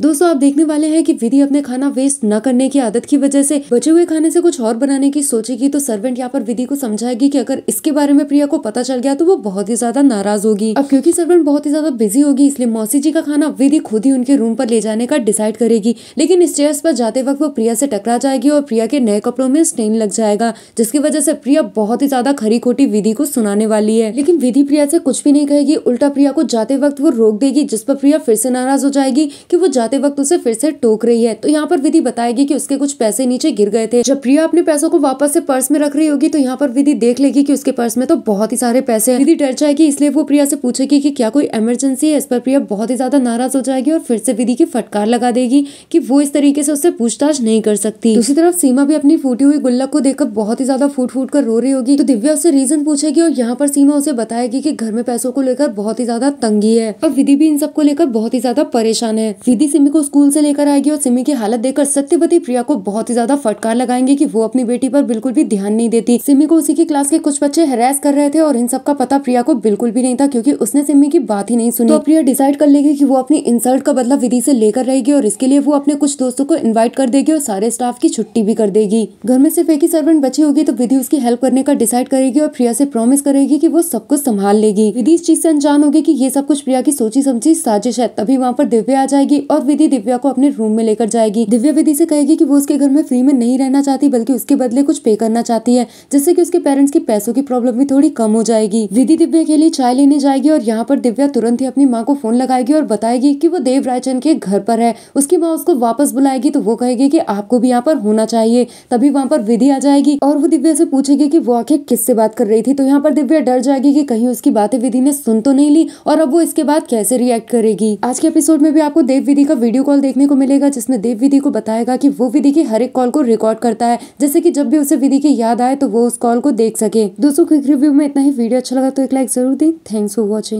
दोस्तों आप देखने वाले हैं कि विधि अपने खाना वेस्ट न करने की आदत की वजह से बचे हुए खाने से कुछ और बनाने की सोचेगी तो सर्वेंट यहाँ पर विधि को समझाएगी कि अगर इसके बारे में प्रिया को पता चल गया तो वो बहुत ही ज्यादा नाराज होगी अब क्योंकि सर्वेंट बहुत ही ज्यादा बिजी होगी इसलिए मौसी जी का खाना विधि खुद ही उनके रूम पर ले जाने का डिसाइड करेगी लेकिन स्टेयर्स पर जाते वक्त वो प्रिया से टकरा जाएगी और प्रिया के नए कपड़ों में स्टेन लग जाएगा जिसकी वजह से प्रिया बहुत ही ज्यादा खरी खोटी विधि को सुनाने वाली है लेकिन विधि प्रिया से कुछ भी नहीं कहेगी उल्टा प्रिया को जाते वक्त वो रोक देगी जिस पर प्रिया फिर से नाराज हो जाएगी की वो जाते जाते वक्त उसे फिर से टोक रही है तो यहाँ पर विधि बताएगी की उसके कुछ पैसे नीचे गिर गए थे जब प्रिया अपने पैसों को वापस से पर्स में रख रही होगी तो यहाँ पर विधि देख लेगी की उसके पर्स में तो बहुत ही सारे पैसे विधि डर जाएगी इसलिए वो प्रिया से पूछेगी की क्या कोई इमरजेंसी है इस पर प्रिया बहुत ही ज्यादा नाराज हो जाएगी और फिर से विधि की फटकार लगा देगी की वो इस तरीके से उससे पूछताछ नहीं कर सकती दूसरी तरफ सीमा भी अपनी फूटी हुई गुल्लक को देखकर बहुत ही ज्यादा फूट फूट कर रो रही होगी तो दिव्या उससे रीजन पूछेगी और यहाँ पर सीमा उसे बताएगी की घर में पैसों को लेकर बहुत ही ज्यादा तंगी है और विधि भी इन सबको लेकर बहुत ही ज्यादा परेशान है विधि सिमी को स्कूल से लेकर आएगी और सिमी की हालत देखकर सत्यवती प्रिया को बहुत ही ज्यादा फटकार लगाएंगे कि वो अपनी बेटी पर बिल्कुल भी ध्यान नहीं देती सिमी को उसी की क्लास के कुछ बच्चे हेरास कर रहे थे और इन सब का पता प्रिया को बिल्कुल भी नहीं था क्योंकि उसने सिमी की बात ही नहीं सुनी तो प्रिया डिसाइड कर लेगी की वो अपनी इंसल्ट का बदला विधि से लेकर रहेगी और इसके लिए वो अपने कुछ दोस्तों को इन्वाइट कर देगी और सारे स्टाफ की छुट्टी भी कर देगी घर में सिर्फ एक ही सर्वेंट बची होगी तो विधि उसकी हेल्प करने का डिसाइड करेगी और प्रिया से प्रॉमिस करेगी की वो सब कुछ संभाल लेगी विधि इस चीज से अनजान होगी की ये सब कुछ प्रिया की सोची समझी साजिश है तभी वहाँ पर दिव्या आ जाएगी और और विधि दिव्या को अपने रूम में लेकर जाएगी दिव्या विधि से कहेगी कि वो उसके घर में फ्री में नहीं रहना चाहती बल्कि उसके बदले कुछ पे करना चाहती है जिससे कि उसके पेरेंट्स की पैसों की प्रॉब्लम भी थोड़ी कम हो जाएगी विधि दिव्या के लिए चाय लेने जाएगी और यहाँ पर दिव्या तुरंत ही अपनी माँ को फोन लगाएगी और बताएगी की वो देव रायचंद के घर पर है उसकी माँ उसको वापस बुलाएगी तो वो कहेगी की आपको भी यहाँ पर होना चाहिए तभी वहाँ पर विधि आ जाएगी और वो दिव्या से पूछेगी की वो आखिर किससे बात कर रही थी तो यहाँ पर दिव्या डर जाएगी की कहीं उसकी बातें विधि ने सुन तो नहीं ली और अब वो इसके बाद कैसे रिएक्ट करेगी आज के एपिसोड में भी आपको देव विधि का वीडियो कॉल देखने को मिलेगा जिसमें देव विधि को बताएगा कि वो विधि की हर एक कॉल को रिकॉर्ड करता है जैसे कि जब भी उसे विधि की याद आए तो वो उस कॉल को देख सके दोस्तों क्विक रिव्यू में इतना ही वीडियो अच्छा लगा तो एक लाइक जरूर दें थैंक्स फॉर वॉचिंग